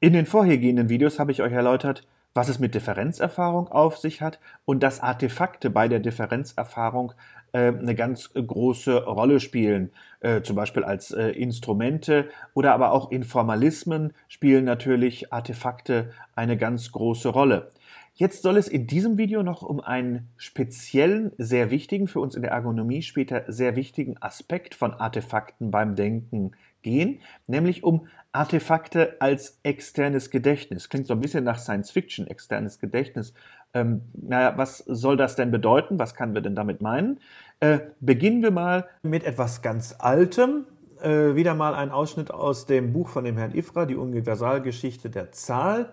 In den vorhergehenden Videos habe ich euch erläutert, was es mit Differenzerfahrung auf sich hat und dass Artefakte bei der Differenzerfahrung äh, eine ganz große Rolle spielen. Äh, zum Beispiel als äh, Instrumente oder aber auch in Formalismen spielen natürlich Artefakte eine ganz große Rolle. Jetzt soll es in diesem Video noch um einen speziellen, sehr wichtigen, für uns in der Ergonomie später sehr wichtigen Aspekt von Artefakten beim Denken gehen, nämlich um Artefakte als externes Gedächtnis. Klingt so ein bisschen nach Science Fiction, externes Gedächtnis. Ähm, naja, was soll das denn bedeuten? Was können wir denn damit meinen? Äh, beginnen wir mal mit etwas ganz Altem. Äh, wieder mal ein Ausschnitt aus dem Buch von dem Herrn Ifra, die Universalgeschichte der Zahl.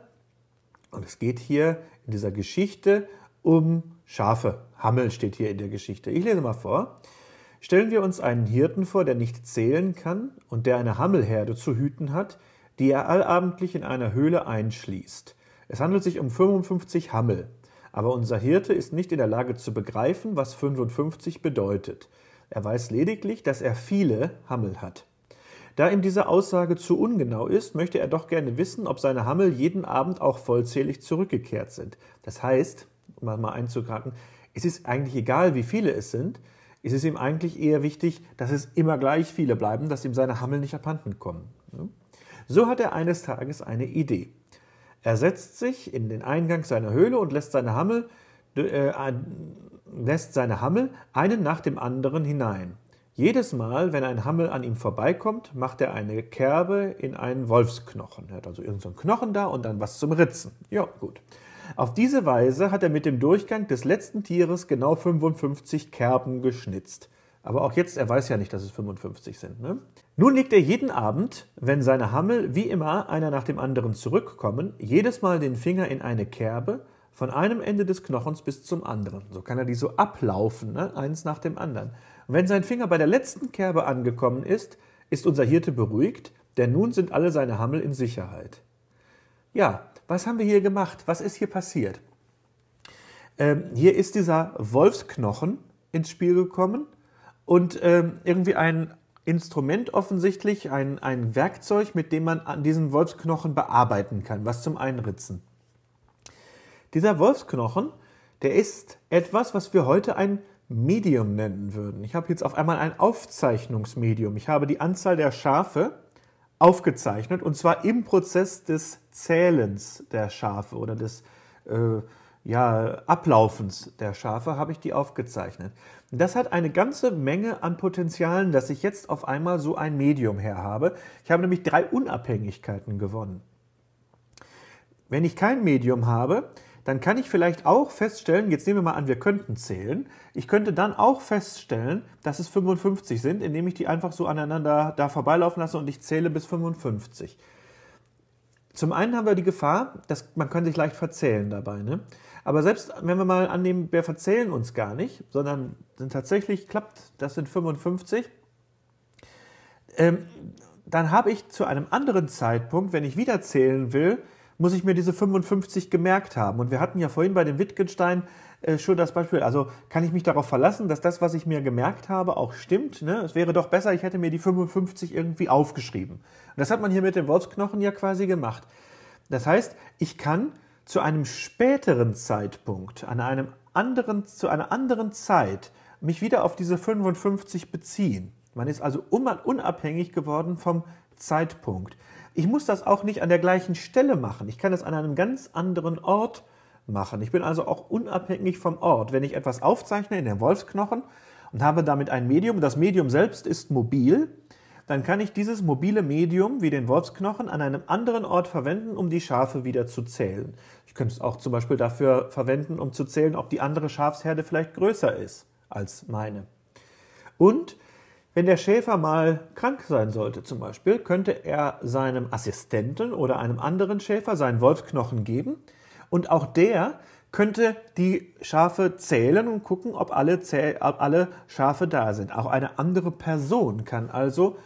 Und es geht hier in dieser Geschichte um Schafe. Hammel steht hier in der Geschichte. Ich lese mal vor. Stellen wir uns einen Hirten vor, der nicht zählen kann und der eine Hammelherde zu hüten hat, die er allabendlich in einer Höhle einschließt. Es handelt sich um 55 Hammel, aber unser Hirte ist nicht in der Lage zu begreifen, was 55 bedeutet. Er weiß lediglich, dass er viele Hammel hat. Da ihm diese Aussage zu ungenau ist, möchte er doch gerne wissen, ob seine Hammel jeden Abend auch vollzählig zurückgekehrt sind. Das heißt, um mal einzugraben, es ist eigentlich egal, wie viele es sind, ist es ihm eigentlich eher wichtig, dass es immer gleich viele bleiben, dass ihm seine Hammel nicht abhanden kommen. Ne? So hat er eines Tages eine Idee. Er setzt sich in den Eingang seiner Höhle und lässt seine Hammel, äh, lässt seine Hammel einen nach dem anderen hinein. Jedes Mal, wenn ein Hammel an ihm vorbeikommt, macht er eine Kerbe in einen Wolfsknochen. Er hat also irgendeinen so Knochen da und dann was zum Ritzen. Ja, gut. Auf diese Weise hat er mit dem Durchgang des letzten Tieres genau 55 Kerben geschnitzt. Aber auch jetzt, er weiß ja nicht, dass es 55 sind. Ne? Nun legt er jeden Abend, wenn seine Hammel wie immer einer nach dem anderen zurückkommen, jedes Mal den Finger in eine Kerbe, von einem Ende des Knochens bis zum anderen. So kann er die so ablaufen, ne? eins nach dem anderen. Und wenn sein Finger bei der letzten Kerbe angekommen ist, ist unser Hirte beruhigt, denn nun sind alle seine Hammel in Sicherheit. Ja, was haben wir hier gemacht? Was ist hier passiert? Ähm, hier ist dieser Wolfsknochen ins Spiel gekommen und ähm, irgendwie ein Instrument offensichtlich, ein, ein Werkzeug, mit dem man an diesen Wolfsknochen bearbeiten kann, was zum Einritzen. Dieser Wolfsknochen, der ist etwas, was wir heute ein Medium nennen würden. Ich habe jetzt auf einmal ein Aufzeichnungsmedium. Ich habe die Anzahl der Schafe, aufgezeichnet und zwar im Prozess des Zählens der Schafe oder des äh, ja, Ablaufens der Schafe habe ich die aufgezeichnet. Das hat eine ganze Menge an Potenzialen, dass ich jetzt auf einmal so ein Medium her habe. Ich habe nämlich drei Unabhängigkeiten gewonnen. Wenn ich kein Medium habe, dann kann ich vielleicht auch feststellen, jetzt nehmen wir mal an, wir könnten zählen, ich könnte dann auch feststellen, dass es 55 sind, indem ich die einfach so aneinander da vorbeilaufen lasse und ich zähle bis 55. Zum einen haben wir die Gefahr, dass man kann sich leicht verzählen dabei. Ne? Aber selbst wenn wir mal annehmen, wir verzählen uns gar nicht, sondern sind tatsächlich klappt, das sind 55, ähm, dann habe ich zu einem anderen Zeitpunkt, wenn ich wieder zählen will, muss ich mir diese 55 gemerkt haben. Und wir hatten ja vorhin bei dem Wittgenstein äh, schon das Beispiel, also kann ich mich darauf verlassen, dass das, was ich mir gemerkt habe, auch stimmt. Ne? Es wäre doch besser, ich hätte mir die 55 irgendwie aufgeschrieben. Und das hat man hier mit dem Wolfsknochen ja quasi gemacht. Das heißt, ich kann zu einem späteren Zeitpunkt, an einem anderen, zu einer anderen Zeit, mich wieder auf diese 55 beziehen. Man ist also unabhängig geworden vom Zeitpunkt. Ich muss das auch nicht an der gleichen Stelle machen. Ich kann das an einem ganz anderen Ort machen. Ich bin also auch unabhängig vom Ort. Wenn ich etwas aufzeichne in den Wolfsknochen und habe damit ein Medium, das Medium selbst ist mobil, dann kann ich dieses mobile Medium wie den Wolfsknochen an einem anderen Ort verwenden, um die Schafe wieder zu zählen. Ich könnte es auch zum Beispiel dafür verwenden, um zu zählen, ob die andere Schafsherde vielleicht größer ist als meine. Und wenn der Schäfer mal krank sein sollte zum Beispiel, könnte er seinem Assistenten oder einem anderen Schäfer seinen Wolfsknochen geben und auch der könnte die Schafe zählen und gucken, ob alle, Zäh ob alle Schafe da sind. Auch eine andere Person kann also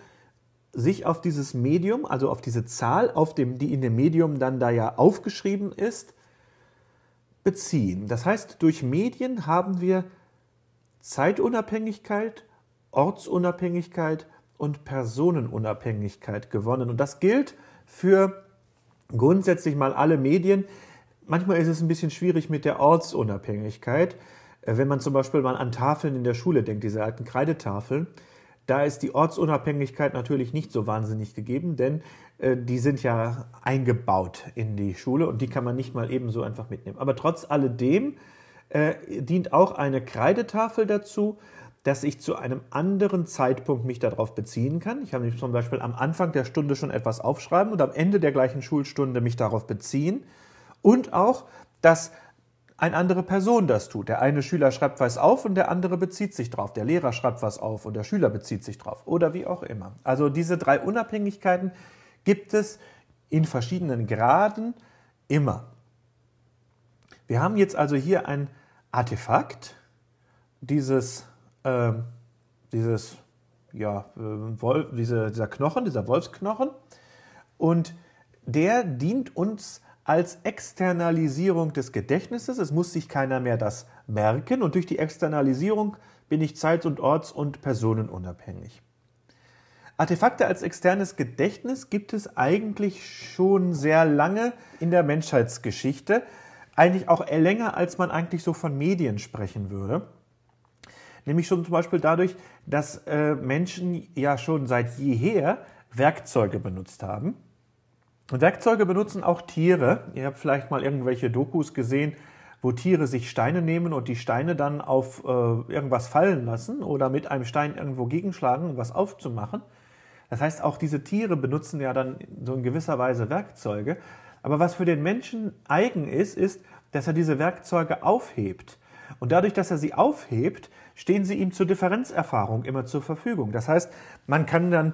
sich auf dieses Medium, also auf diese Zahl, auf dem, die in dem Medium dann da ja aufgeschrieben ist, beziehen. Das heißt, durch Medien haben wir Zeitunabhängigkeit, Ortsunabhängigkeit und Personenunabhängigkeit gewonnen. Und das gilt für grundsätzlich mal alle Medien. Manchmal ist es ein bisschen schwierig mit der Ortsunabhängigkeit. Äh, wenn man zum Beispiel mal an Tafeln in der Schule denkt, diese alten Kreidetafeln, da ist die Ortsunabhängigkeit natürlich nicht so wahnsinnig gegeben, denn äh, die sind ja eingebaut in die Schule und die kann man nicht mal ebenso einfach mitnehmen. Aber trotz alledem äh, dient auch eine Kreidetafel dazu, dass ich zu einem anderen Zeitpunkt mich darauf beziehen kann. Ich kann mich zum Beispiel am Anfang der Stunde schon etwas aufschreiben und am Ende der gleichen Schulstunde mich darauf beziehen. Und auch, dass eine andere Person das tut. Der eine Schüler schreibt was auf und der andere bezieht sich drauf. Der Lehrer schreibt was auf und der Schüler bezieht sich drauf. Oder wie auch immer. Also diese drei Unabhängigkeiten gibt es in verschiedenen Graden immer. Wir haben jetzt also hier ein Artefakt dieses äh, dieses, ja, ähm, Wolf, diese, dieser Knochen, dieser Wolfsknochen. Und der dient uns als Externalisierung des Gedächtnisses. Es muss sich keiner mehr das merken und durch die Externalisierung bin ich zeits- und orts- und personenunabhängig. Artefakte als externes Gedächtnis gibt es eigentlich schon sehr lange in der Menschheitsgeschichte, eigentlich auch länger, als man eigentlich so von Medien sprechen würde. Nämlich schon zum Beispiel dadurch, dass äh, Menschen ja schon seit jeher Werkzeuge benutzt haben. Und Werkzeuge benutzen auch Tiere. Ihr habt vielleicht mal irgendwelche Dokus gesehen, wo Tiere sich Steine nehmen und die Steine dann auf äh, irgendwas fallen lassen oder mit einem Stein irgendwo gegenschlagen, um was aufzumachen. Das heißt, auch diese Tiere benutzen ja dann so in gewisser Weise Werkzeuge. Aber was für den Menschen eigen ist, ist, dass er diese Werkzeuge aufhebt. Und dadurch, dass er sie aufhebt, stehen sie ihm zur Differenzerfahrung immer zur Verfügung. Das heißt, man kann dann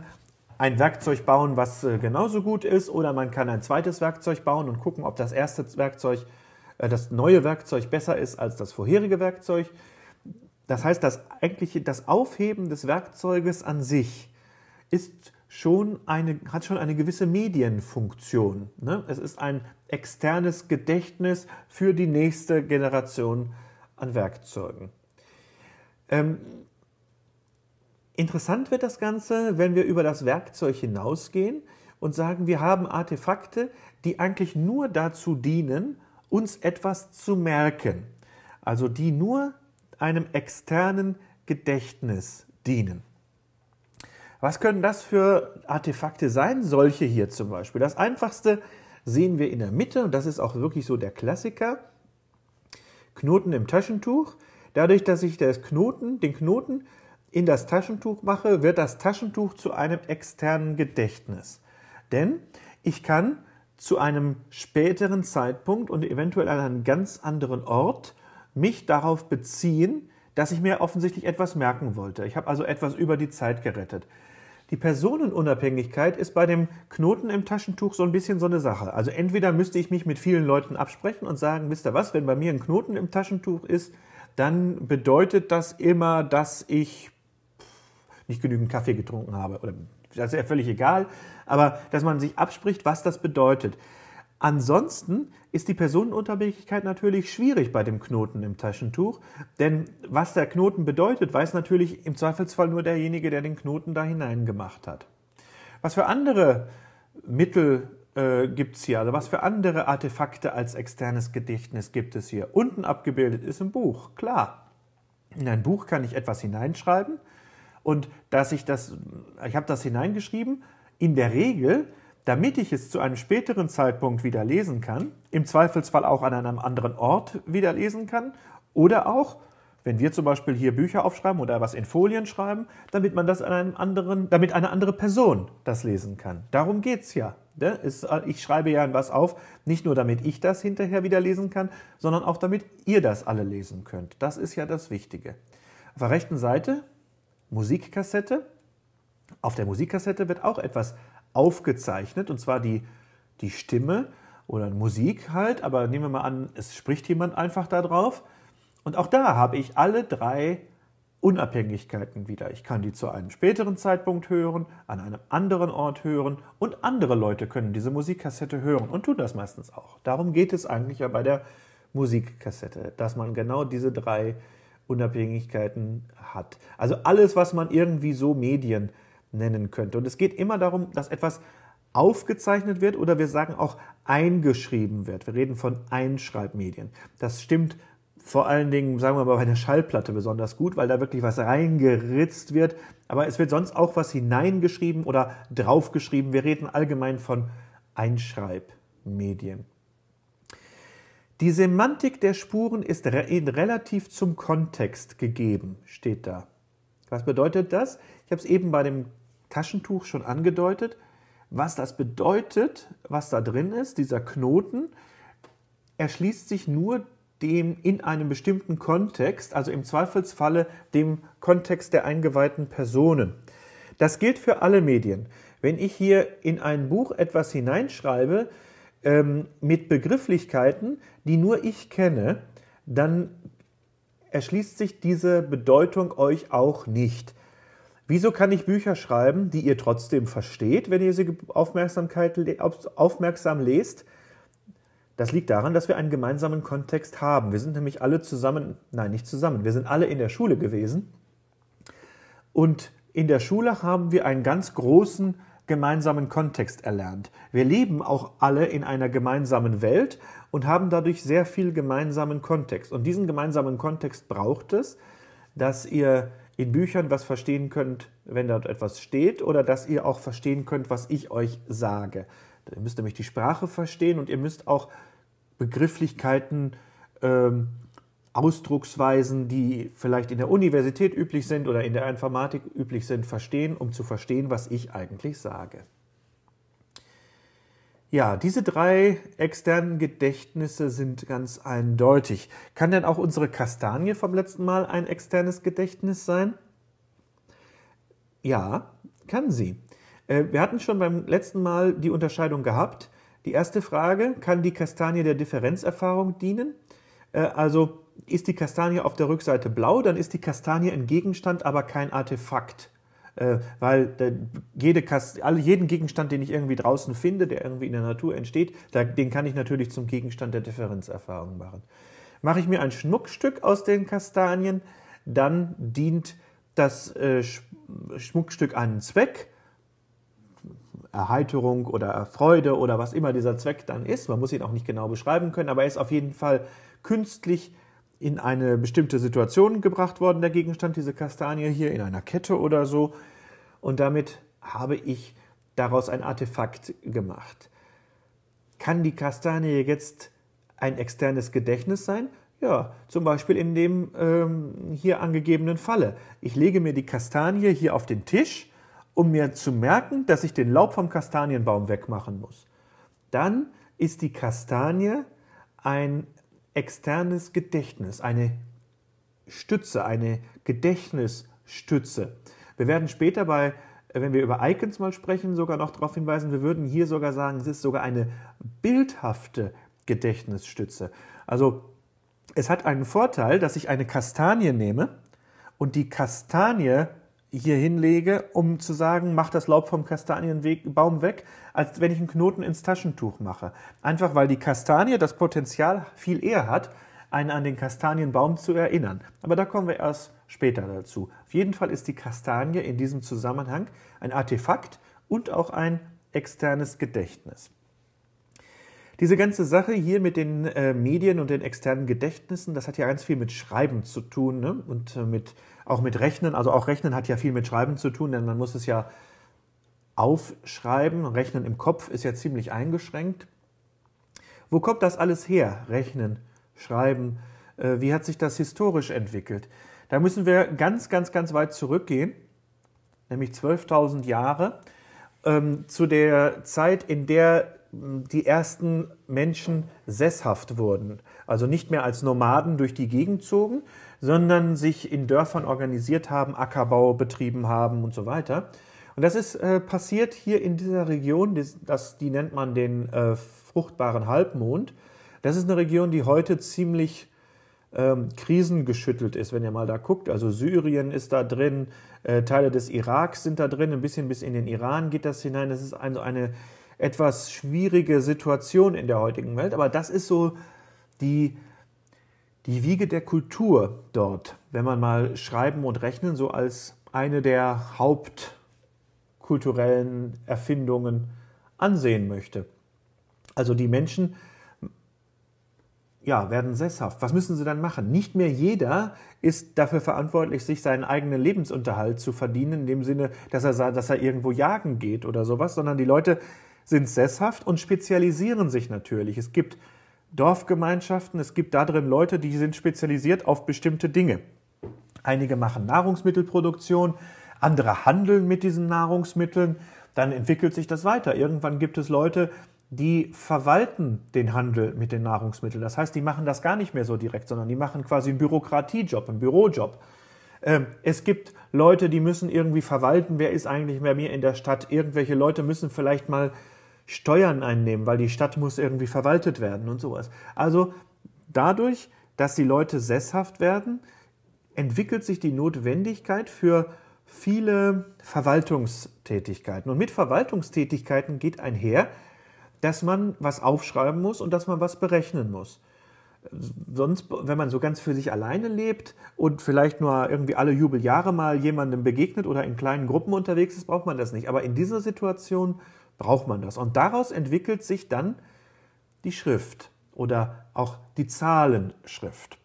ein Werkzeug bauen, was äh, genauso gut ist, oder man kann ein zweites Werkzeug bauen und gucken, ob das erste Werkzeug, äh, das neue Werkzeug besser ist als das vorherige Werkzeug. Das heißt, das eigentliche, das Aufheben des Werkzeuges an sich ist schon eine, hat schon eine gewisse Medienfunktion. Ne? Es ist ein externes Gedächtnis für die nächste Generation an Werkzeugen. Ähm, interessant wird das Ganze, wenn wir über das Werkzeug hinausgehen und sagen, wir haben Artefakte, die eigentlich nur dazu dienen, uns etwas zu merken. Also die nur einem externen Gedächtnis dienen. Was können das für Artefakte sein? Solche hier zum Beispiel. Das einfachste sehen wir in der Mitte und das ist auch wirklich so der Klassiker. Knoten im Taschentuch. Dadurch, dass ich das Knoten, den Knoten in das Taschentuch mache, wird das Taschentuch zu einem externen Gedächtnis. Denn ich kann zu einem späteren Zeitpunkt und eventuell an einem ganz anderen Ort mich darauf beziehen, dass ich mir offensichtlich etwas merken wollte. Ich habe also etwas über die Zeit gerettet. Die Personenunabhängigkeit ist bei dem Knoten im Taschentuch so ein bisschen so eine Sache. Also entweder müsste ich mich mit vielen Leuten absprechen und sagen, wisst ihr was, wenn bei mir ein Knoten im Taschentuch ist, dann bedeutet das immer, dass ich nicht genügend Kaffee getrunken habe. Oder, das ist ja völlig egal, aber dass man sich abspricht, was das bedeutet. Ansonsten ist die Personenunterwegigkeit natürlich schwierig bei dem Knoten im Taschentuch, denn was der Knoten bedeutet, weiß natürlich im Zweifelsfall nur derjenige, der den Knoten da hineingemacht hat. Was für andere Mittel äh, gibt es hier? Also was für andere Artefakte als externes Gedächtnis gibt es hier? Unten abgebildet ist ein Buch, klar. In ein Buch kann ich etwas hineinschreiben und dass ich das, ich habe das hineingeschrieben, in der Regel, damit ich es zu einem späteren Zeitpunkt wieder lesen kann, im Zweifelsfall auch an einem anderen Ort wieder lesen kann oder auch, wenn wir zum Beispiel hier Bücher aufschreiben oder was in Folien schreiben, damit man das an einem anderen, damit eine andere Person das lesen kann. Darum geht es ja. Ne? Äh, ich schreibe ja was auf, nicht nur damit ich das hinterher wieder lesen kann, sondern auch damit ihr das alle lesen könnt. Das ist ja das Wichtige. Auf der rechten Seite Musikkassette. Auf der Musikkassette wird auch etwas aufgezeichnet, und zwar die, die Stimme oder Musik halt, aber nehmen wir mal an, es spricht jemand einfach da drauf. Und auch da habe ich alle drei Unabhängigkeiten wieder. Ich kann die zu einem späteren Zeitpunkt hören, an einem anderen Ort hören und andere Leute können diese Musikkassette hören und tun das meistens auch. Darum geht es eigentlich ja bei der Musikkassette, dass man genau diese drei Unabhängigkeiten hat. Also alles, was man irgendwie so Medien nennen könnte. Und es geht immer darum, dass etwas aufgezeichnet wird oder wir sagen auch eingeschrieben wird. Wir reden von Einschreibmedien. Das stimmt vor allen Dingen, sagen wir mal, bei der Schallplatte besonders gut, weil da wirklich was reingeritzt wird. Aber es wird sonst auch was hineingeschrieben oder draufgeschrieben. Wir reden allgemein von Einschreibmedien. Die Semantik der Spuren ist relativ zum Kontext gegeben, steht da. Was bedeutet das? Ich habe es eben bei dem Taschentuch schon angedeutet. Was das bedeutet, was da drin ist, dieser Knoten, erschließt sich nur dem in einem bestimmten Kontext, also im Zweifelsfalle dem Kontext der eingeweihten Personen. Das gilt für alle Medien. Wenn ich hier in ein Buch etwas hineinschreibe ähm, mit Begrifflichkeiten, die nur ich kenne, dann erschließt sich diese Bedeutung euch auch nicht. Wieso kann ich Bücher schreiben, die ihr trotzdem versteht, wenn ihr sie aufmerksamkeit, aufmerksam lest? Das liegt daran, dass wir einen gemeinsamen Kontext haben. Wir sind nämlich alle zusammen, nein, nicht zusammen, wir sind alle in der Schule gewesen. Und in der Schule haben wir einen ganz großen gemeinsamen Kontext erlernt. Wir leben auch alle in einer gemeinsamen Welt und haben dadurch sehr viel gemeinsamen Kontext. Und diesen gemeinsamen Kontext braucht es, dass ihr in Büchern was verstehen könnt, wenn dort etwas steht, oder dass ihr auch verstehen könnt, was ich euch sage. Ihr müsst nämlich die Sprache verstehen und ihr müsst auch Begrifflichkeiten, ähm, Ausdrucksweisen, die vielleicht in der Universität üblich sind oder in der Informatik üblich sind, verstehen, um zu verstehen, was ich eigentlich sage. Ja, diese drei externen Gedächtnisse sind ganz eindeutig. Kann denn auch unsere Kastanie vom letzten Mal ein externes Gedächtnis sein? Ja, kann sie. Äh, wir hatten schon beim letzten Mal die Unterscheidung gehabt. Die erste Frage, kann die Kastanie der Differenzerfahrung dienen? Äh, also ist die Kastanie auf der Rückseite blau, dann ist die Kastanie ein Gegenstand, aber kein Artefakt. Äh, weil jede Kast jeden Gegenstand, den ich irgendwie draußen finde, der irgendwie in der Natur entsteht, den kann ich natürlich zum Gegenstand der Differenzerfahrung machen. Mache ich mir ein Schmuckstück aus den Kastanien, dann dient das Schmuckstück einen Zweck Erheiterung oder Freude oder was immer dieser Zweck dann ist. Man muss ihn auch nicht genau beschreiben können, aber er ist auf jeden Fall künstlich in eine bestimmte Situation gebracht worden, der Gegenstand, diese Kastanie hier in einer Kette oder so. Und damit habe ich daraus ein Artefakt gemacht. Kann die Kastanie jetzt ein externes Gedächtnis sein? Ja, zum Beispiel in dem ähm, hier angegebenen Falle. Ich lege mir die Kastanie hier auf den Tisch um mir zu merken, dass ich den Laub vom Kastanienbaum wegmachen muss. Dann ist die Kastanie ein externes Gedächtnis, eine Stütze, eine Gedächtnisstütze. Wir werden später bei, wenn wir über Icons mal sprechen, sogar noch darauf hinweisen, wir würden hier sogar sagen, es ist sogar eine bildhafte Gedächtnisstütze. Also es hat einen Vorteil, dass ich eine Kastanie nehme und die Kastanie hier hinlege, um zu sagen, mach das Laub vom Kastanienbaum weg, als wenn ich einen Knoten ins Taschentuch mache. Einfach weil die Kastanie das Potenzial viel eher hat, einen an den Kastanienbaum zu erinnern. Aber da kommen wir erst später dazu. Auf jeden Fall ist die Kastanie in diesem Zusammenhang ein Artefakt und auch ein externes Gedächtnis. Diese ganze Sache hier mit den äh, Medien und den externen Gedächtnissen, das hat ja ganz viel mit Schreiben zu tun ne? und äh, mit auch mit Rechnen. Also auch Rechnen hat ja viel mit Schreiben zu tun, denn man muss es ja aufschreiben. Rechnen im Kopf ist ja ziemlich eingeschränkt. Wo kommt das alles her? Rechnen, Schreiben. Äh, wie hat sich das historisch entwickelt? Da müssen wir ganz, ganz, ganz weit zurückgehen, nämlich 12.000 Jahre, ähm, zu der Zeit, in der hm, die ersten Menschen sesshaft wurden also nicht mehr als Nomaden durch die Gegend zogen, sondern sich in Dörfern organisiert haben, Ackerbau betrieben haben und so weiter. Und das ist äh, passiert hier in dieser Region, das, das die nennt man den äh, fruchtbaren Halbmond. Das ist eine Region, die heute ziemlich ähm, krisengeschüttelt ist, wenn ihr mal da guckt. Also Syrien ist da drin, äh, Teile des Iraks sind da drin, ein bisschen bis in den Iran geht das hinein. Das ist also eine etwas schwierige Situation in der heutigen Welt, aber das ist so die, die Wiege der Kultur dort, wenn man mal Schreiben und Rechnen so als eine der hauptkulturellen Erfindungen ansehen möchte. Also die Menschen ja, werden sesshaft. Was müssen sie dann machen? Nicht mehr jeder ist dafür verantwortlich, sich seinen eigenen Lebensunterhalt zu verdienen, in dem Sinne, dass er, dass er irgendwo jagen geht oder sowas, sondern die Leute sind sesshaft und spezialisieren sich natürlich. Es gibt Dorfgemeinschaften. Es gibt da drin Leute, die sind spezialisiert auf bestimmte Dinge. Einige machen Nahrungsmittelproduktion, andere handeln mit diesen Nahrungsmitteln. Dann entwickelt sich das weiter. Irgendwann gibt es Leute, die verwalten den Handel mit den Nahrungsmitteln. Das heißt, die machen das gar nicht mehr so direkt, sondern die machen quasi einen Bürokratiejob, einen Bürojob. Ähm, es gibt Leute, die müssen irgendwie verwalten, wer ist eigentlich bei mir in der Stadt. Irgendwelche Leute müssen vielleicht mal Steuern einnehmen, weil die Stadt muss irgendwie verwaltet werden und sowas. Also dadurch, dass die Leute sesshaft werden, entwickelt sich die Notwendigkeit für viele Verwaltungstätigkeiten. Und mit Verwaltungstätigkeiten geht einher, dass man was aufschreiben muss und dass man was berechnen muss. Sonst, wenn man so ganz für sich alleine lebt und vielleicht nur irgendwie alle Jubeljahre mal jemandem begegnet oder in kleinen Gruppen unterwegs ist, braucht man das nicht. Aber in dieser Situation braucht man das. Und daraus entwickelt sich dann die Schrift oder auch die Zahlenschrift.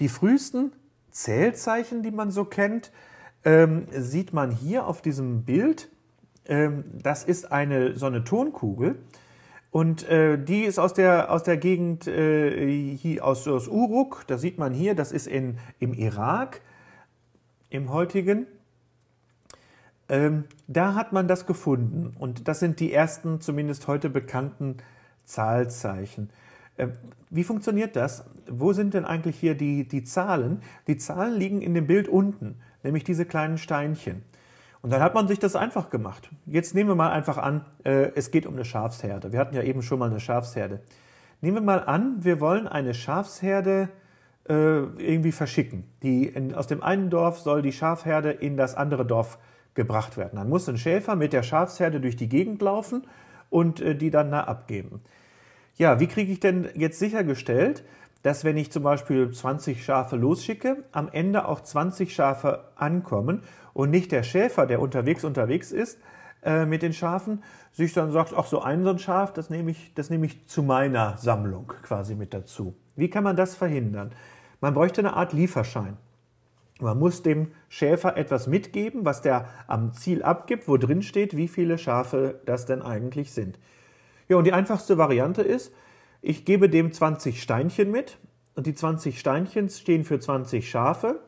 Die frühesten Zählzeichen, die man so kennt, ähm, sieht man hier auf diesem Bild. Ähm, das ist eine, so eine Tonkugel. Und äh, die ist aus der, aus der Gegend äh, hier, aus, aus Uruk. Da sieht man hier, das ist in, im Irak, im heutigen. Ähm, da hat man das gefunden und das sind die ersten, zumindest heute bekannten Zahlzeichen. Ähm, wie funktioniert das? Wo sind denn eigentlich hier die, die Zahlen? Die Zahlen liegen in dem Bild unten, nämlich diese kleinen Steinchen. Und dann hat man sich das einfach gemacht. Jetzt nehmen wir mal einfach an, äh, es geht um eine Schafsherde. Wir hatten ja eben schon mal eine Schafsherde. Nehmen wir mal an, wir wollen eine Schafsherde äh, irgendwie verschicken. Die in, aus dem einen Dorf soll die Schafherde in das andere Dorf verschicken gebracht werden. Dann muss ein Schäfer mit der Schafsherde durch die Gegend laufen und äh, die dann da abgeben. Ja, wie kriege ich denn jetzt sichergestellt, dass wenn ich zum Beispiel 20 Schafe losschicke, am Ende auch 20 Schafe ankommen und nicht der Schäfer, der unterwegs unterwegs ist, äh, mit den Schafen, sich dann sagt, ach so ein so ein Schaf, das nehme ich, das nehme ich zu meiner Sammlung quasi mit dazu. Wie kann man das verhindern? Man bräuchte eine Art Lieferschein. Man muss dem Schäfer etwas mitgeben, was der am Ziel abgibt, wo drin steht, wie viele Schafe das denn eigentlich sind. Ja, und die einfachste Variante ist, ich gebe dem 20 Steinchen mit und die 20 Steinchen stehen für 20 Schafe.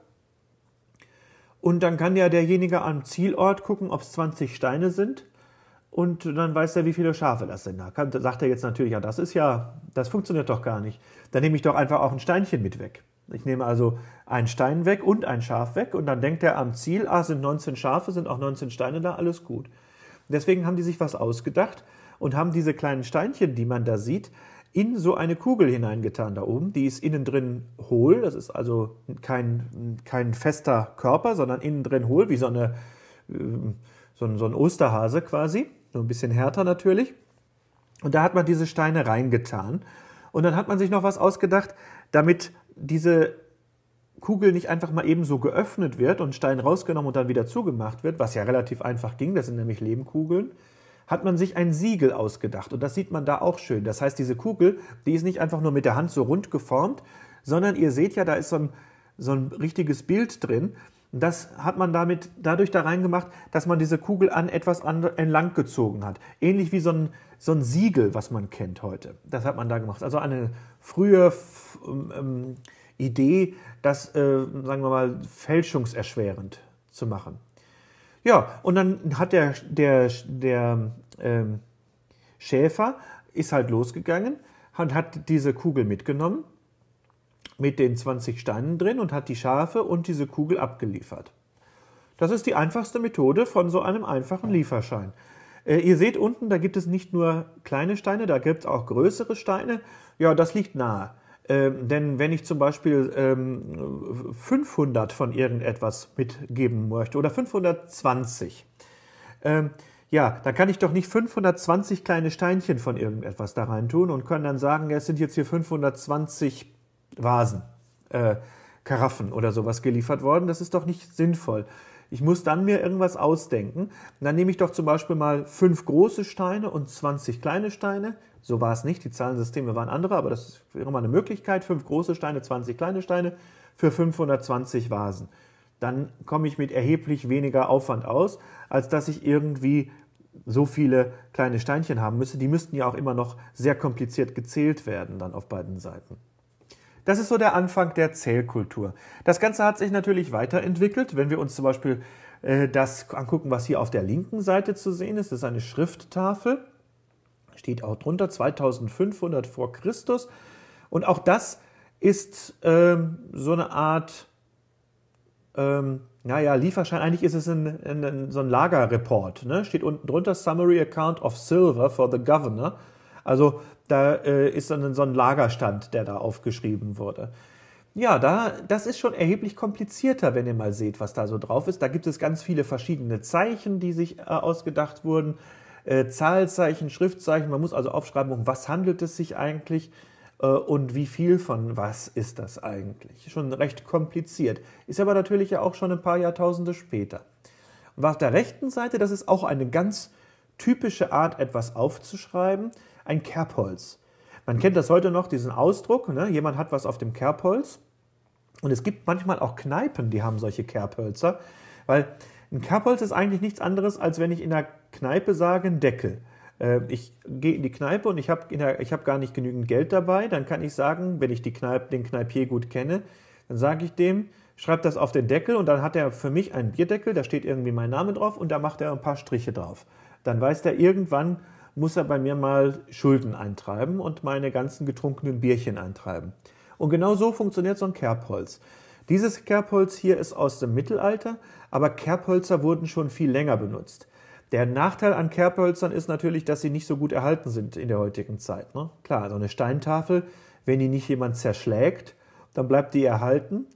Und dann kann ja derjenige am Zielort gucken, ob es 20 Steine sind. Und dann weiß er, wie viele Schafe das sind. Da sagt er jetzt natürlich, ja, das ist ja, das funktioniert doch gar nicht. Dann nehme ich doch einfach auch ein Steinchen mit weg. Ich nehme also einen Stein weg und ein Schaf weg und dann denkt er am Ziel, ah, sind 19 Schafe, sind auch 19 Steine da, alles gut. Deswegen haben die sich was ausgedacht und haben diese kleinen Steinchen, die man da sieht, in so eine Kugel hineingetan da oben. Die ist innen drin hohl, das ist also kein, kein fester Körper, sondern innen drin hohl, wie so, eine, ähm, so, ein, so ein Osterhase quasi, so ein bisschen härter natürlich. Und da hat man diese Steine reingetan. Und dann hat man sich noch was ausgedacht, damit diese Kugel nicht einfach mal eben so geöffnet wird und Stein rausgenommen und dann wieder zugemacht wird, was ja relativ einfach ging, das sind nämlich Lehmkugeln, hat man sich ein Siegel ausgedacht. Und das sieht man da auch schön. Das heißt, diese Kugel, die ist nicht einfach nur mit der Hand so rund geformt, sondern ihr seht ja, da ist so ein, so ein richtiges Bild drin das hat man damit dadurch da reingemacht, dass man diese Kugel an etwas entlang gezogen hat. Ähnlich wie so ein, so ein Siegel, was man kennt heute. Das hat man da gemacht. Also eine frühe ähm, ähm, Idee, das, äh, sagen wir mal, fälschungserschwerend zu machen. Ja, und dann hat der, der, der ähm, Schäfer, ist halt losgegangen und hat diese Kugel mitgenommen mit den 20 Steinen drin und hat die Schafe und diese Kugel abgeliefert. Das ist die einfachste Methode von so einem einfachen Lieferschein. Äh, ihr seht unten, da gibt es nicht nur kleine Steine, da gibt es auch größere Steine. Ja, das liegt nahe. Ähm, denn wenn ich zum Beispiel ähm, 500 von irgendetwas mitgeben möchte oder 520, ähm, ja, dann kann ich doch nicht 520 kleine Steinchen von irgendetwas da rein tun und können dann sagen, es sind jetzt hier 520 Vasen, äh, Karaffen oder sowas geliefert worden. Das ist doch nicht sinnvoll. Ich muss dann mir irgendwas ausdenken. dann nehme ich doch zum Beispiel mal fünf große Steine und 20 kleine Steine. So war es nicht. Die Zahlensysteme waren andere, aber das wäre mal eine Möglichkeit. Fünf große Steine, 20 kleine Steine für 520 Vasen. Dann komme ich mit erheblich weniger Aufwand aus, als dass ich irgendwie so viele kleine Steinchen haben müsste. Die müssten ja auch immer noch sehr kompliziert gezählt werden dann auf beiden Seiten. Das ist so der Anfang der Zählkultur. Das Ganze hat sich natürlich weiterentwickelt. Wenn wir uns zum Beispiel äh, das angucken, was hier auf der linken Seite zu sehen ist, das ist eine Schrifttafel, steht auch drunter 2500 vor Christus. Und auch das ist ähm, so eine Art, ähm, naja, Lieferschein. Eigentlich ist es ein, ein, ein, so ein Lagerreport. Ne? Steht unten drunter Summary Account of Silver for the Governor. Also da äh, ist dann so ein Lagerstand, der da aufgeschrieben wurde. Ja, da, das ist schon erheblich komplizierter, wenn ihr mal seht, was da so drauf ist. Da gibt es ganz viele verschiedene Zeichen, die sich äh, ausgedacht wurden. Äh, Zahlzeichen, Schriftzeichen. Man muss also aufschreiben, um was handelt es sich eigentlich äh, und wie viel von was ist das eigentlich. Schon recht kompliziert. Ist aber natürlich ja auch schon ein paar Jahrtausende später. Und auf der rechten Seite, das ist auch eine ganz typische Art, etwas aufzuschreiben ein Kerbholz. Man kennt das heute noch, diesen Ausdruck, ne? jemand hat was auf dem Kerbholz. Und es gibt manchmal auch Kneipen, die haben solche Kerbhölzer, weil ein Kerbholz ist eigentlich nichts anderes, als wenn ich in der Kneipe sage, ein Deckel. Äh, ich gehe in die Kneipe und ich habe hab gar nicht genügend Geld dabei, dann kann ich sagen, wenn ich die Kneipe, den Kneipier gut kenne, dann sage ich dem, schreib das auf den Deckel und dann hat er für mich einen Bierdeckel, da steht irgendwie mein Name drauf und da macht er ein paar Striche drauf. Dann weiß der irgendwann, muss er bei mir mal Schulden eintreiben und meine ganzen getrunkenen Bierchen eintreiben. Und genau so funktioniert so ein Kerbholz. Dieses Kerbholz hier ist aus dem Mittelalter, aber Kerbholzer wurden schon viel länger benutzt. Der Nachteil an Kerbholzern ist natürlich, dass sie nicht so gut erhalten sind in der heutigen Zeit. Ne? Klar, so eine Steintafel, wenn die nicht jemand zerschlägt, dann bleibt die erhalten.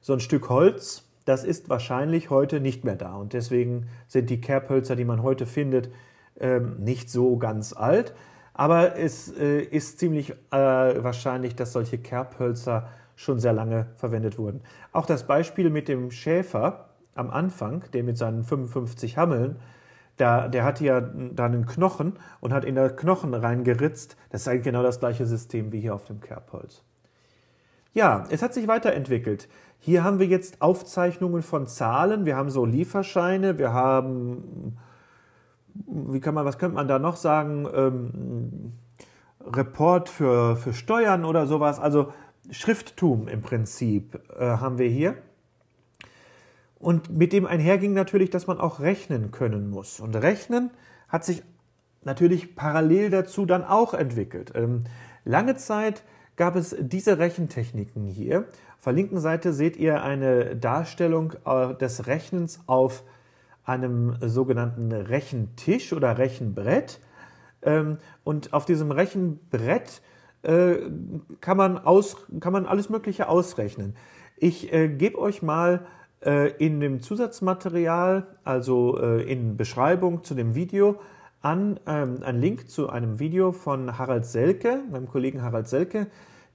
So ein Stück Holz, das ist wahrscheinlich heute nicht mehr da. Und deswegen sind die Kerbhölzer, die man heute findet, ähm, nicht so ganz alt. Aber es äh, ist ziemlich äh, wahrscheinlich, dass solche Kerbhölzer schon sehr lange verwendet wurden. Auch das Beispiel mit dem Schäfer am Anfang, der mit seinen 55 Hammeln, da, der hatte ja da einen Knochen und hat in der Knochen reingeritzt. Das ist eigentlich genau das gleiche System wie hier auf dem Kerbholz. Ja, es hat sich weiterentwickelt. Hier haben wir jetzt Aufzeichnungen von Zahlen, wir haben so Lieferscheine, wir haben wie kann man, was könnte man da noch sagen? Ähm, Report für, für Steuern oder sowas. Also Schrifttum im Prinzip äh, haben wir hier. Und mit dem einherging natürlich, dass man auch rechnen können muss. Und Rechnen hat sich natürlich parallel dazu dann auch entwickelt. Ähm, lange Zeit gab es diese Rechentechniken hier. Auf der linken Seite seht ihr eine Darstellung äh, des Rechnens auf einem sogenannten Rechentisch oder Rechenbrett. Ähm, und auf diesem Rechenbrett äh, kann, man aus, kann man alles Mögliche ausrechnen. Ich äh, gebe euch mal äh, in dem Zusatzmaterial, also in Beschreibung zu dem Video, an ähm, einen Link zu einem Video von Harald Selke, meinem Kollegen Harald Selke.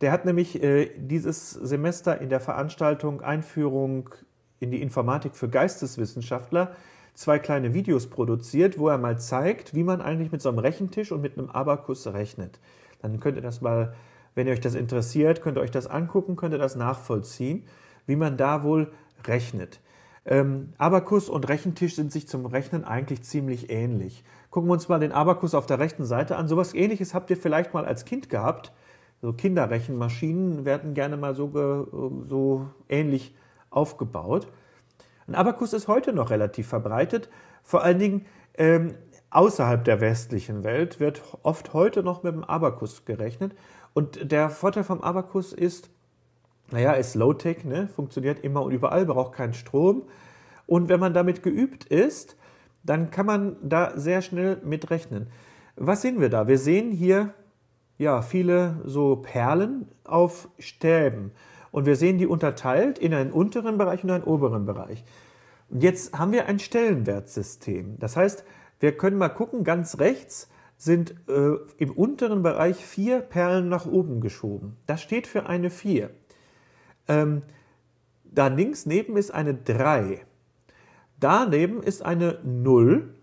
Der hat nämlich dieses Semester in der Veranstaltung Einführung in die Informatik für Geisteswissenschaftler zwei kleine Videos produziert, wo er mal zeigt, wie man eigentlich mit so einem Rechentisch und mit einem Abakus rechnet. Dann könnt ihr das mal, wenn ihr euch das interessiert, könnt ihr euch das angucken, könnt ihr das nachvollziehen, wie man da wohl rechnet. Ähm, Abakus und Rechentisch sind sich zum Rechnen eigentlich ziemlich ähnlich. Gucken wir uns mal den Abakus auf der rechten Seite an. So etwas ähnliches habt ihr vielleicht mal als Kind gehabt. So Kinderrechenmaschinen werden gerne mal so, so ähnlich aufgebaut. Ein Abakus ist heute noch relativ verbreitet, vor allen Dingen ähm, außerhalb der westlichen Welt wird oft heute noch mit dem Abakus gerechnet. Und der Vorteil vom Abakus ist, naja, ist Low-Tech, ne? funktioniert immer und überall, braucht keinen Strom. Und wenn man damit geübt ist, dann kann man da sehr schnell mitrechnen. Was sehen wir da? Wir sehen hier ja viele so Perlen auf Stäben. Und wir sehen die unterteilt in einen unteren Bereich und einen oberen Bereich. Und jetzt haben wir ein Stellenwertsystem. Das heißt, wir können mal gucken, ganz rechts sind äh, im unteren Bereich vier Perlen nach oben geschoben. Das steht für eine 4. Ähm, da links neben ist eine 3. Daneben ist eine 0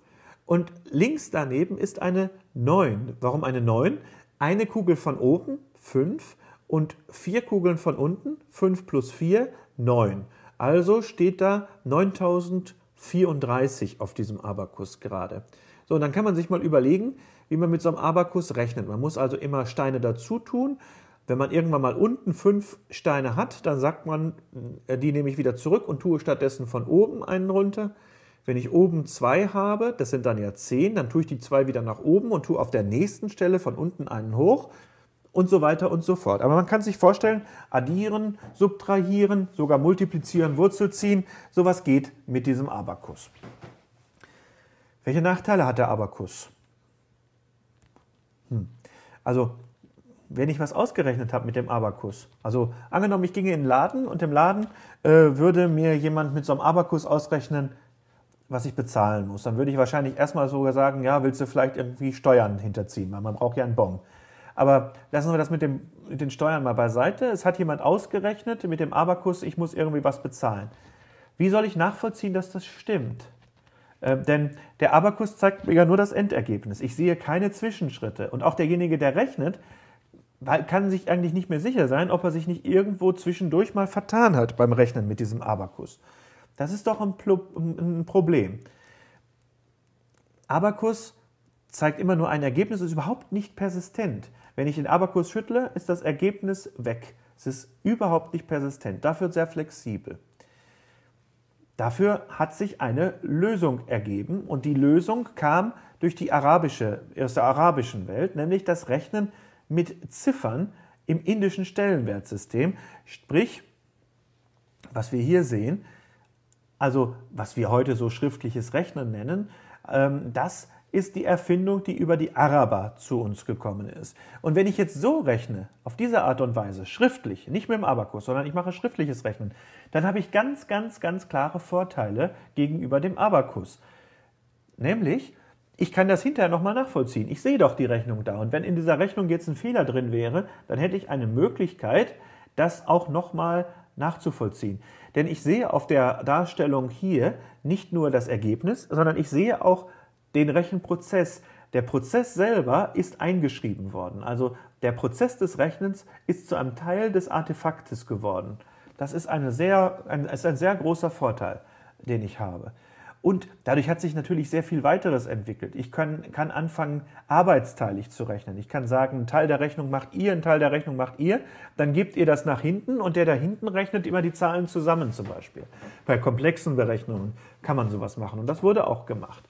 und links daneben ist eine 9. Warum eine 9? Eine Kugel von oben, 5, und vier Kugeln von unten, 5 plus 4, 9. Also steht da 9034 auf diesem Abakus gerade. So, und dann kann man sich mal überlegen, wie man mit so einem Abakus rechnet. Man muss also immer Steine dazu tun. Wenn man irgendwann mal unten fünf Steine hat, dann sagt man, äh, die nehme ich wieder zurück und tue stattdessen von oben einen runter. Wenn ich oben zwei habe, das sind dann ja zehn, dann tue ich die zwei wieder nach oben und tue auf der nächsten Stelle von unten einen hoch und so weiter und so fort. Aber man kann sich vorstellen, addieren, subtrahieren, sogar multiplizieren, Wurzel ziehen, sowas geht mit diesem Abakus. Welche Nachteile hat der Abakus? Hm. Also, wenn ich was ausgerechnet habe mit dem Abakus, also angenommen, ich ginge in den Laden und im Laden äh, würde mir jemand mit so einem Abakus ausrechnen, was ich bezahlen muss, dann würde ich wahrscheinlich erstmal sogar sagen, ja, willst du vielleicht irgendwie Steuern hinterziehen, weil man braucht ja einen Bon. Aber lassen wir das mit, dem, mit den Steuern mal beiseite. Es hat jemand ausgerechnet mit dem Abakus, ich muss irgendwie was bezahlen. Wie soll ich nachvollziehen, dass das stimmt? Äh, denn der Abakus zeigt mir ja nur das Endergebnis. Ich sehe keine Zwischenschritte. Und auch derjenige, der rechnet, kann sich eigentlich nicht mehr sicher sein, ob er sich nicht irgendwo zwischendurch mal vertan hat beim Rechnen mit diesem Abakus. Das ist doch ein, ein Problem. Abakus zeigt immer nur ein Ergebnis, ist überhaupt nicht persistent. Wenn ich den Abakus schüttle, ist das Ergebnis weg. Es ist überhaupt nicht persistent, dafür sehr flexibel. Dafür hat sich eine Lösung ergeben und die Lösung kam durch die arabische, aus der arabischen Welt, nämlich das Rechnen mit Ziffern im indischen Stellenwertsystem, sprich, was wir hier sehen, also was wir heute so schriftliches Rechnen nennen, ähm, das ist die Erfindung, die über die Araber zu uns gekommen ist. Und wenn ich jetzt so rechne, auf diese Art und Weise, schriftlich, nicht mit dem Abakus, sondern ich mache schriftliches Rechnen, dann habe ich ganz, ganz, ganz klare Vorteile gegenüber dem Abakus. Nämlich, ich kann das hinterher nochmal nachvollziehen. Ich sehe doch die Rechnung da. Und wenn in dieser Rechnung jetzt ein Fehler drin wäre, dann hätte ich eine Möglichkeit, das auch nochmal nachzuvollziehen. Denn ich sehe auf der Darstellung hier nicht nur das Ergebnis, sondern ich sehe auch, den Rechenprozess. Der Prozess selber ist eingeschrieben worden. Also der Prozess des Rechnens ist zu einem Teil des Artefaktes geworden. Das ist, eine sehr, ein, ist ein sehr großer Vorteil, den ich habe. Und dadurch hat sich natürlich sehr viel weiteres entwickelt. Ich kann, kann anfangen, arbeitsteilig zu rechnen. Ich kann sagen, einen Teil der Rechnung macht ihr, einen Teil der Rechnung macht ihr. Dann gebt ihr das nach hinten und der da hinten rechnet immer die Zahlen zusammen zum Beispiel. Bei komplexen Berechnungen kann man sowas machen und das wurde auch gemacht.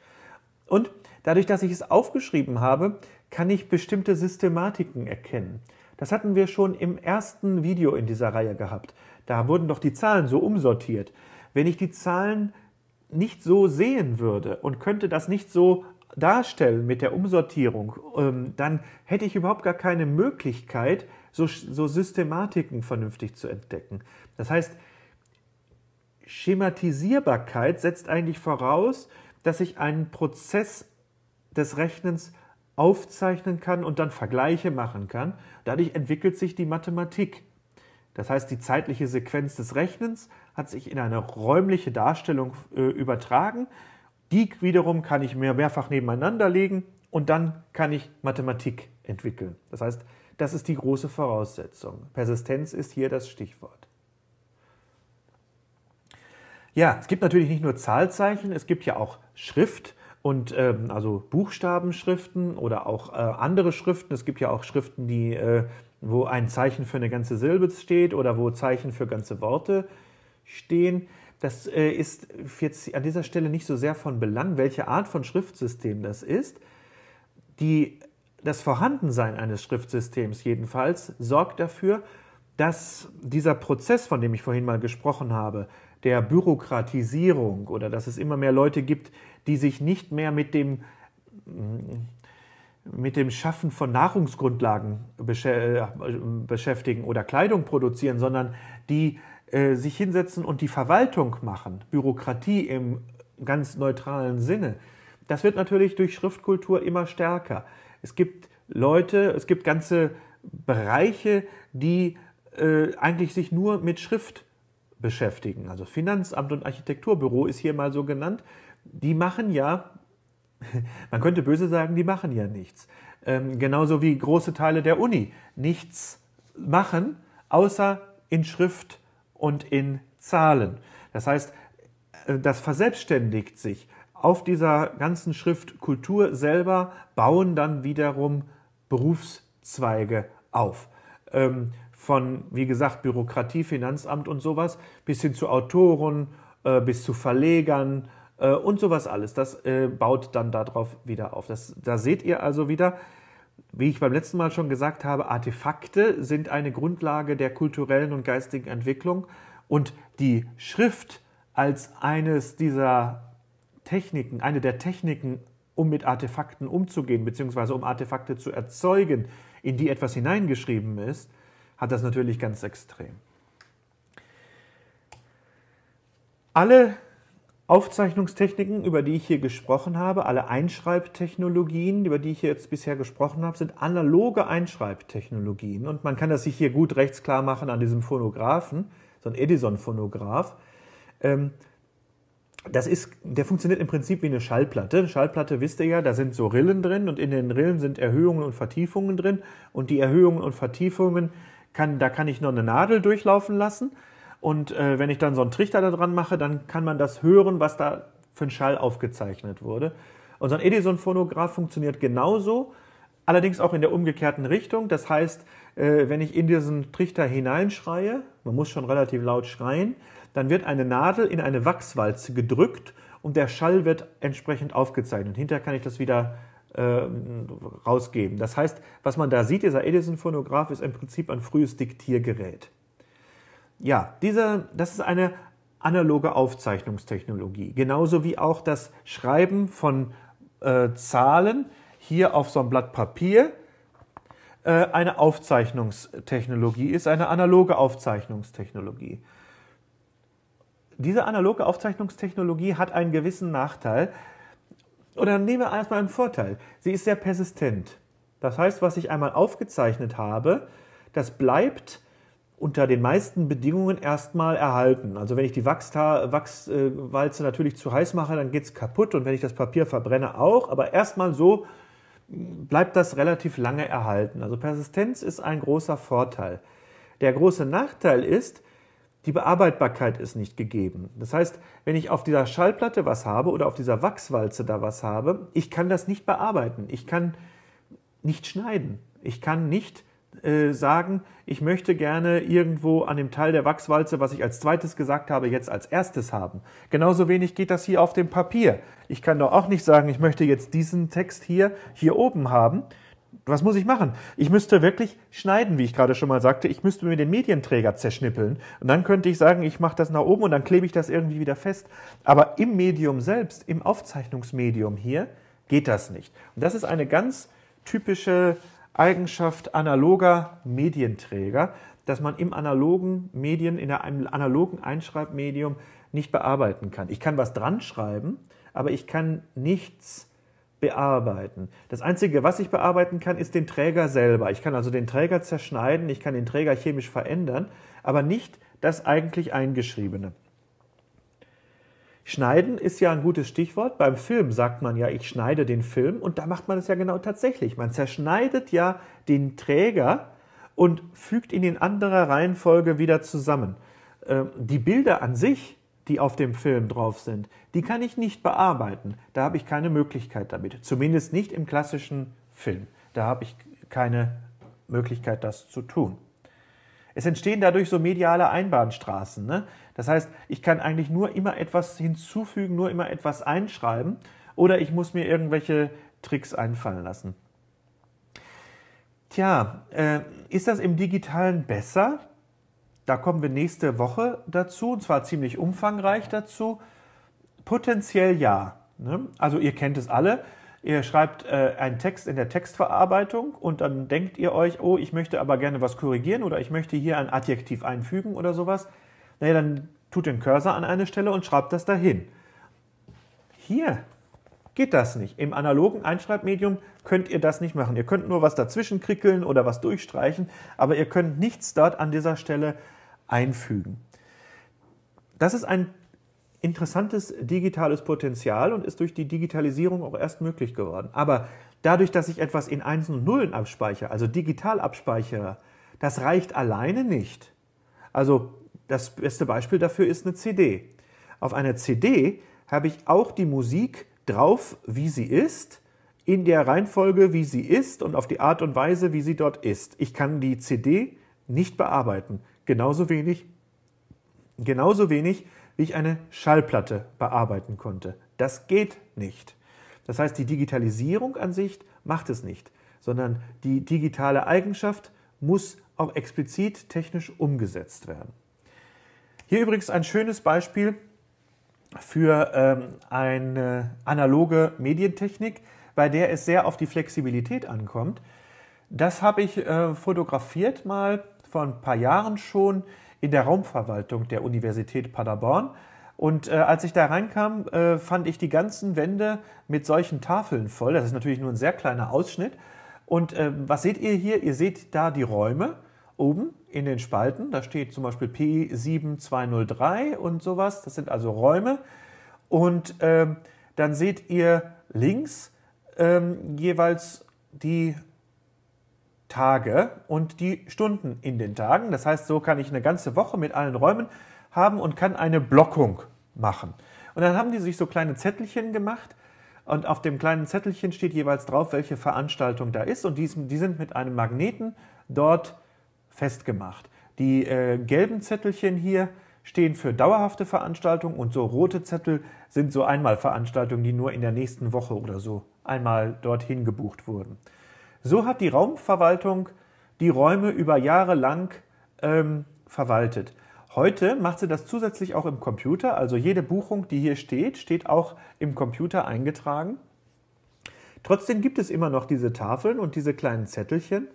Und dadurch, dass ich es aufgeschrieben habe, kann ich bestimmte Systematiken erkennen. Das hatten wir schon im ersten Video in dieser Reihe gehabt. Da wurden doch die Zahlen so umsortiert. Wenn ich die Zahlen nicht so sehen würde und könnte das nicht so darstellen mit der Umsortierung, ähm, dann hätte ich überhaupt gar keine Möglichkeit, so, Systematiken vernünftig zu entdecken. Das heißt, Schematisierbarkeit setzt eigentlich voraus, dass ich einen Prozess des Rechnens aufzeichnen kann und dann Vergleiche machen kann. Dadurch entwickelt sich die Mathematik. Das heißt, die zeitliche Sequenz des Rechnens hat sich in eine räumliche Darstellung äh, übertragen. Die wiederum kann ich mehr mehrfach nebeneinander legen und dann kann ich Mathematik entwickeln. Das heißt, das ist die große Voraussetzung. Persistenz ist hier das Stichwort. Ja, es gibt natürlich nicht nur Zahlzeichen, es gibt ja auch Schrift und ähm, also Buchstabenschriften oder auch äh, andere Schriften. Es gibt ja auch Schriften, die, äh, wo ein Zeichen für eine ganze Silbe steht oder wo Zeichen für ganze Worte stehen. Das äh, ist jetzt an dieser Stelle nicht so sehr von Belang, welche Art von Schriftsystem das ist. Die, das Vorhandensein eines Schriftsystems jedenfalls sorgt dafür, dass dieser Prozess, von dem ich vorhin mal gesprochen habe, der Bürokratisierung oder dass es immer mehr Leute gibt, die sich nicht mehr mit dem, mm, mit dem Schaffen von Nahrungsgrundlagen äh, beschäftigen oder Kleidung produzieren, sondern die äh, sich hinsetzen und die Verwaltung machen, Bürokratie im ganz neutralen Sinne. Das wird natürlich durch Schriftkultur immer stärker. Es gibt Leute, es gibt ganze Bereiche, die äh, eigentlich sich nur mit Schrift beschäftigen. Also Finanzamt und Architekturbüro ist hier mal so genannt. Die machen ja, man könnte böse sagen, die machen ja nichts. Ähm, genauso wie große Teile der Uni nichts machen, außer in Schrift und in Zahlen. Das heißt, äh, das verselbstständigt sich. Auf dieser ganzen Schriftkultur selber bauen dann wiederum Berufszweige auf. Ähm, von, wie gesagt, Bürokratie, Finanzamt und sowas, bis hin zu Autoren, äh, bis zu Verlegern äh, und sowas alles. Das äh, baut dann darauf wieder auf. Das, da seht ihr also wieder, wie ich beim letzten Mal schon gesagt habe, Artefakte sind eine Grundlage der kulturellen und geistigen Entwicklung und die Schrift als eines dieser Techniken, eine der Techniken, um mit Artefakten umzugehen, beziehungsweise um Artefakte zu erzeugen, in die etwas hineingeschrieben ist, hat das natürlich ganz extrem. Alle Aufzeichnungstechniken, über die ich hier gesprochen habe, alle Einschreibtechnologien, über die ich jetzt bisher gesprochen habe, sind analoge Einschreibtechnologien. Und man kann das sich hier gut rechtsklar machen an diesem Phonographen, so ein Edison-Phonograph. Ähm, das ist, der funktioniert im Prinzip wie eine Schallplatte. Eine Schallplatte wisst ihr ja, da sind so Rillen drin und in den Rillen sind Erhöhungen und Vertiefungen drin. Und die Erhöhungen und Vertiefungen kann, da kann ich nur eine Nadel durchlaufen lassen. Und äh, wenn ich dann so einen Trichter da dran mache, dann kann man das hören, was da für ein Schall aufgezeichnet wurde. Und so ein Edison-Phonograph funktioniert genauso, allerdings auch in der umgekehrten Richtung. Das heißt, äh, wenn ich in diesen Trichter hineinschreie, man muss schon relativ laut schreien, dann wird eine Nadel in eine Wachswalze gedrückt und der Schall wird entsprechend aufgezeichnet. Hinterher kann ich das wieder äh, rausgeben. Das heißt, was man da sieht, dieser Edison-Phonograph ist im Prinzip ein frühes Diktiergerät. Ja, dieser, das ist eine analoge Aufzeichnungstechnologie, genauso wie auch das Schreiben von äh, Zahlen hier auf so einem Blatt Papier äh, eine Aufzeichnungstechnologie ist, eine analoge Aufzeichnungstechnologie. Diese analoge Aufzeichnungstechnologie hat einen gewissen Nachteil, oder nehmen wir erstmal einen Vorteil. Sie ist sehr persistent. Das heißt, was ich einmal aufgezeichnet habe, das bleibt unter den meisten Bedingungen erstmal erhalten. Also wenn ich die Wachswalze natürlich zu heiß mache, dann geht es kaputt und wenn ich das Papier verbrenne auch, aber erstmal so bleibt das relativ lange erhalten. Also Persistenz ist ein großer Vorteil. Der große Nachteil ist, die Bearbeitbarkeit ist nicht gegeben. Das heißt, wenn ich auf dieser Schallplatte was habe oder auf dieser Wachswalze da was habe, ich kann das nicht bearbeiten. Ich kann nicht schneiden. Ich kann nicht äh, sagen, ich möchte gerne irgendwo an dem Teil der Wachswalze, was ich als zweites gesagt habe, jetzt als erstes haben. Genauso wenig geht das hier auf dem Papier. Ich kann doch auch nicht sagen, ich möchte jetzt diesen Text hier hier oben haben was muss ich machen? Ich müsste wirklich schneiden, wie ich gerade schon mal sagte. Ich müsste mir den Medienträger zerschnippeln. Und dann könnte ich sagen, ich mache das nach oben und dann klebe ich das irgendwie wieder fest. Aber im Medium selbst, im Aufzeichnungsmedium hier, geht das nicht. Und das ist eine ganz typische Eigenschaft analoger Medienträger, dass man im analogen Medien, in einem analogen Einschreibmedium nicht bearbeiten kann. Ich kann was dran schreiben, aber ich kann nichts bearbeiten. Das Einzige, was ich bearbeiten kann, ist den Träger selber. Ich kann also den Träger zerschneiden, ich kann den Träger chemisch verändern, aber nicht das eigentlich Eingeschriebene. Schneiden ist ja ein gutes Stichwort. Beim Film sagt man ja, ich schneide den Film und da macht man es ja genau tatsächlich. Man zerschneidet ja den Träger und fügt ihn in anderer Reihenfolge wieder zusammen. Ähm, die Bilder an sich die auf dem Film drauf sind, die kann ich nicht bearbeiten. Da habe ich keine Möglichkeit damit. Zumindest nicht im klassischen Film. Da habe ich keine Möglichkeit, das zu tun. Es entstehen dadurch so mediale Einbahnstraßen. Ne? Das heißt, ich kann eigentlich nur immer etwas hinzufügen, nur immer etwas einschreiben oder ich muss mir irgendwelche Tricks einfallen lassen. Tja, äh, ist das im digitalen besser? Da kommen wir nächste Woche dazu, und zwar ziemlich umfangreich dazu. Potenziell ja. Ne? Also ihr kennt es alle. Ihr schreibt äh, einen Text in der Textverarbeitung und dann denkt ihr euch, oh, ich möchte aber gerne was korrigieren oder ich möchte hier ein Adjektiv einfügen oder sowas. Naja, dann tut den Cursor an eine Stelle und schreibt das dahin. Hier geht das nicht. Im analogen Einschreibmedium könnt ihr das nicht machen. Ihr könnt nur was dazwischen krickeln oder was durchstreichen, aber ihr könnt nichts dort an dieser Stelle einfügen. Das ist ein interessantes digitales Potenzial und ist durch die Digitalisierung auch erst möglich geworden. Aber dadurch, dass ich etwas in Einsen und Nullen abspeichere, also digital abspeichere, das reicht alleine nicht. Also das beste Beispiel dafür ist eine CD. Auf einer CD habe ich auch die Musik drauf, wie sie ist, in der Reihenfolge, wie sie ist und auf die Art und Weise, wie sie dort ist. Ich kann die CD nicht bearbeiten. Genauso wenig, genauso wenig, wie ich eine Schallplatte bearbeiten konnte. Das geht nicht. Das heißt, die Digitalisierung an sich macht es nicht, sondern die digitale Eigenschaft muss auch explizit technisch umgesetzt werden. Hier übrigens ein schönes Beispiel für ähm, eine analoge Medientechnik, bei der es sehr auf die Flexibilität ankommt. Das habe ich äh, fotografiert mal vor ein paar Jahren schon in der Raumverwaltung der Universität Paderborn. Und äh, als ich da reinkam, äh, fand ich die ganzen Wände mit solchen Tafeln voll. Das ist natürlich nur ein sehr kleiner Ausschnitt. Und äh, was seht ihr hier? Ihr seht da die Räume oben in den Spalten. Da steht zum Beispiel P7203 und sowas. Das sind also Räume. Und ähm, dann seht ihr links ähm, jeweils die Tage und die Stunden in den Tagen. Das heißt, so kann ich eine ganze Woche mit allen Räumen haben und kann eine Blockung machen. Und dann haben die sich so kleine Zettelchen gemacht und auf dem kleinen Zettelchen steht jeweils drauf, welche Veranstaltung da ist und die, sind mit einem Magneten dort festgemacht. Die äh, gelben Zettelchen hier stehen für dauerhafte Veranstaltungen und so rote Zettel sind so einmal Veranstaltungen, die nur in der nächsten Woche oder so einmal dorthin gebucht wurden. So hat die Raumverwaltung die Räume über Jahre lang ähm, verwaltet. Heute macht sie das zusätzlich auch im Computer, also jede Buchung, die hier steht, steht auch im Computer eingetragen. Trotzdem gibt es immer noch diese Tafeln und diese kleinen Zettelchen.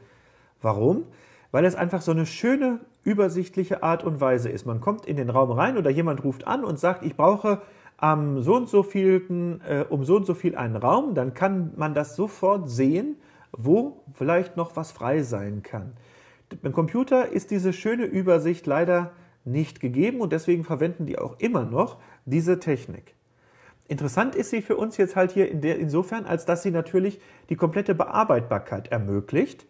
Warum? Weil es einfach so eine schöne, übersichtliche Art und Weise ist. Man kommt in den Raum rein oder jemand ruft an und sagt, ich brauche am so und so vielten, äh, um so und so viel einen Raum, dann kann man das sofort sehen wo vielleicht noch was frei sein kann. Beim Computer ist diese schöne Übersicht leider nicht gegeben und deswegen verwenden die auch immer noch diese Technik. Interessant ist sie für uns jetzt halt hier in der, insofern, als dass sie natürlich die komplette Bearbeitbarkeit ermöglicht,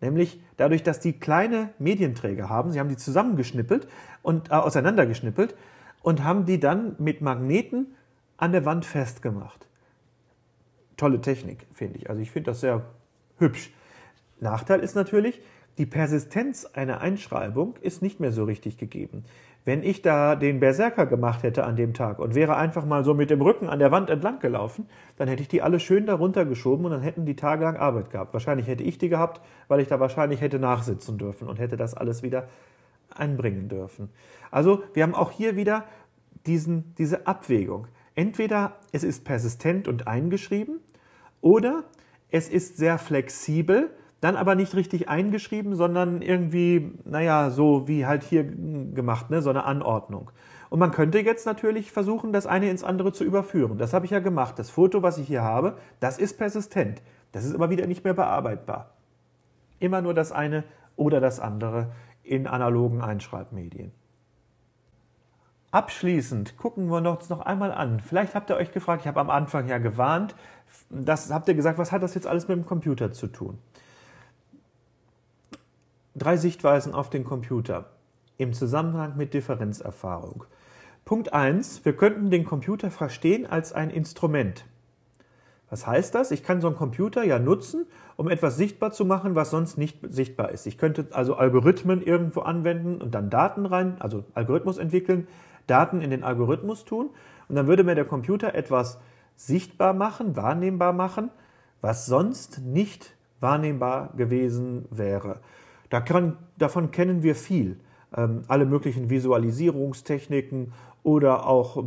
nämlich dadurch, dass die kleine Medienträger haben. Sie haben die zusammengeschnippelt und äh, auseinandergeschnippelt und haben die dann mit Magneten an der Wand festgemacht. Tolle Technik, finde ich. Also ich finde das sehr hübsch. Nachteil ist natürlich, die Persistenz einer Einschreibung ist nicht mehr so richtig gegeben. Wenn ich da den Berserker gemacht hätte an dem Tag und wäre einfach mal so mit dem Rücken an der Wand entlang gelaufen, dann hätte ich die alle schön darunter geschoben und dann hätten die tagelang Arbeit gehabt. Wahrscheinlich hätte ich die gehabt, weil ich da wahrscheinlich hätte nachsitzen dürfen und hätte das alles wieder einbringen dürfen. Also wir haben auch hier wieder diesen, diese Abwägung. Entweder es ist persistent und eingeschrieben oder es ist sehr flexibel, dann aber nicht richtig eingeschrieben, sondern irgendwie, naja, so wie halt hier gemacht, ne? so eine Anordnung. Und man könnte jetzt natürlich versuchen, das eine ins andere zu überführen. Das habe ich ja gemacht. Das Foto, was ich hier habe, das ist persistent. Das ist aber wieder nicht mehr bearbeitbar. Immer nur das eine oder das andere in analogen Einschreibmedien. Abschließend gucken wir uns noch einmal an. Vielleicht habt ihr euch gefragt, ich habe am Anfang ja gewarnt, das habt ihr gesagt, was hat das jetzt alles mit dem Computer zu tun? Drei Sichtweisen auf den Computer im Zusammenhang mit Differenzerfahrung. Punkt 1, wir könnten den Computer verstehen als ein Instrument. Was heißt das? Ich kann so einen Computer ja nutzen, um etwas sichtbar zu machen, was sonst nicht sichtbar ist. Ich könnte also Algorithmen irgendwo anwenden und dann Daten rein, also Algorithmus entwickeln, Daten in den Algorithmus tun und dann würde mir der Computer etwas sichtbar machen, wahrnehmbar machen, was sonst nicht wahrnehmbar gewesen wäre. Da kann, davon kennen wir viel. Ähm, alle möglichen Visualisierungstechniken oder auch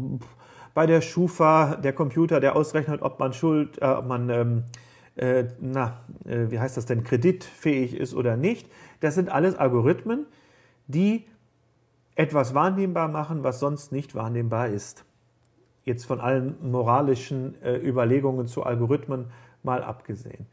bei der Schufa der Computer, der ausrechnet, ob man Schuld, äh, ob man ähm, äh, na, äh, wie heißt das denn, kreditfähig ist oder nicht. Das sind alles Algorithmen, die etwas wahrnehmbar machen, was sonst nicht wahrnehmbar ist. Jetzt von allen moralischen äh, Überlegungen zu Algorithmen mal abgesehen.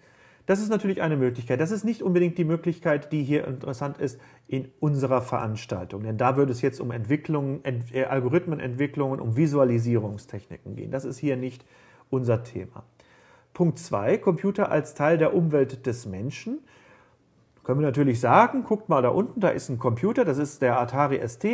Das ist natürlich eine Möglichkeit. Das ist nicht unbedingt die Möglichkeit, die hier interessant ist in unserer Veranstaltung. Denn da würde es jetzt um Entwicklungen, Ent äh, Algorithmenentwicklungen, um Visualisierungstechniken gehen. Das ist hier nicht unser Thema. Punkt 2, Computer als Teil der Umwelt des Menschen können wir natürlich sagen, guckt mal da unten, da ist ein Computer, das ist der Atari ST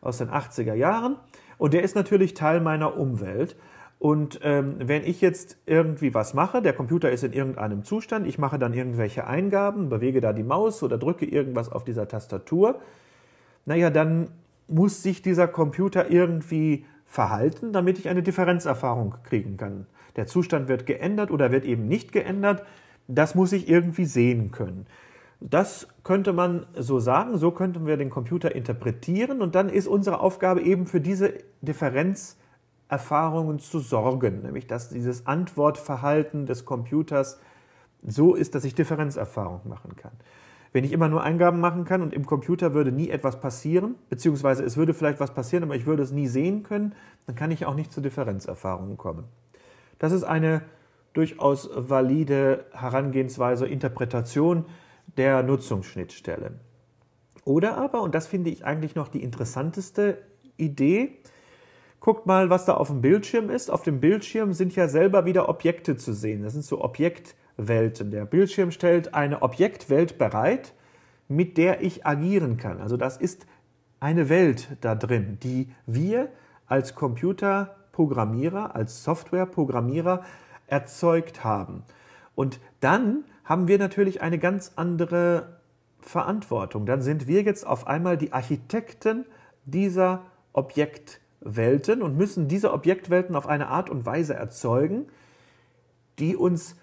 aus den 80er Jahren und der ist natürlich Teil meiner Umwelt. Und ähm, wenn ich jetzt irgendwie was mache, der Computer ist in irgendeinem Zustand, ich mache dann irgendwelche Eingaben, bewege da die Maus oder drücke irgendwas auf dieser Tastatur, naja, dann muss sich dieser Computer irgendwie verhalten, damit ich eine Differenzerfahrung kriegen kann. Der Zustand wird geändert oder wird eben nicht geändert, das muss ich irgendwie sehen können. Das könnte man so sagen, so könnten wir den Computer interpretieren und dann ist unsere Aufgabe eben für diese Differenzerfahrungen zu sorgen, nämlich dass dieses Antwortverhalten des Computers so ist, dass ich Differenzerfahrungen machen kann. Wenn ich immer nur Eingaben machen kann und im Computer würde nie etwas passieren, beziehungsweise es würde vielleicht was passieren, aber ich würde es nie sehen können, dann kann ich auch nicht zu Differenzerfahrungen kommen. Das ist eine durchaus valide Herangehensweise, Interpretation, der Nutzungsschnittstelle. Oder aber, und das finde ich eigentlich noch die interessanteste Idee, guckt mal, was da auf dem Bildschirm ist. Auf dem Bildschirm sind ja selber wieder Objekte zu sehen. Das sind so Objektwelten. Der Bildschirm stellt eine Objektwelt bereit, mit der ich agieren kann. Also das ist eine Welt da drin, die wir als Computerprogrammierer, als Softwareprogrammierer erzeugt haben. Und dann haben wir natürlich eine ganz andere Verantwortung. Dann sind wir jetzt auf einmal die Architekten dieser Objektwelten und müssen diese Objektwelten auf eine Art und Weise erzeugen, die uns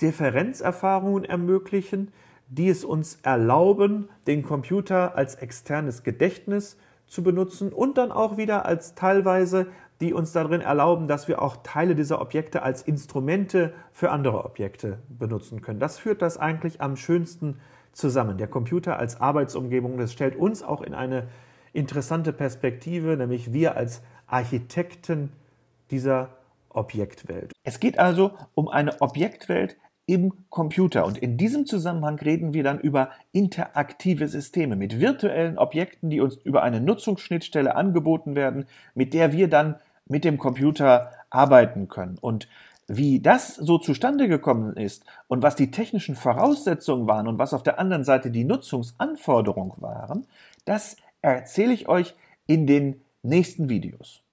Differenzerfahrungen ermöglichen, die es uns erlauben, den Computer als externes Gedächtnis zu benutzen und dann auch wieder als teilweise die uns darin erlauben, dass wir auch Teile dieser Objekte als Instrumente für andere Objekte benutzen können. Das führt das eigentlich am schönsten zusammen. Der Computer als Arbeitsumgebung, das stellt uns auch in eine interessante Perspektive, nämlich wir als Architekten dieser Objektwelt. Es geht also um eine Objektwelt im Computer und in diesem Zusammenhang reden wir dann über interaktive Systeme mit virtuellen Objekten, die uns über eine Nutzungsschnittstelle angeboten werden, mit der wir dann mit dem Computer arbeiten können. Und wie das so zustande gekommen ist und was die technischen Voraussetzungen waren und was auf der anderen Seite die Nutzungsanforderungen waren, das erzähle ich euch in den nächsten Videos.